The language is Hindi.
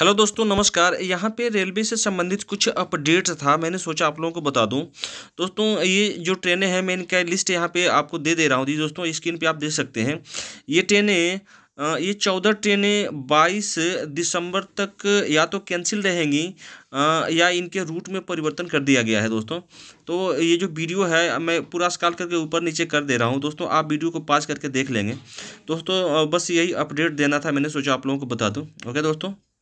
हेलो दोस्तों नमस्कार यहाँ पे रेलवे से संबंधित कुछ अपडेट्स था मैंने सोचा आप लोगों को बता दूं दोस्तों ये जो ट्रेनें हैं मैं इनका लिस्ट यहाँ पे आपको दे दे रहा हूँ दोस्तों स्क्रीन पे आप देख सकते हैं ये ट्रेनें ये चौदह ट्रेनें बाईस दिसंबर तक या तो कैंसिल रहेंगी या इनके रूट में परिवर्तन कर दिया गया है दोस्तों तो ये जो वीडियो है मैं पूरा स्काल करके ऊपर नीचे कर दे रहा हूँ दोस्तों आप वीडियो को पास करके देख लेंगे दोस्तों बस यही अपडेट देना था मैंने सोचा आप लोगों को बता दूँ ओके दोस्तों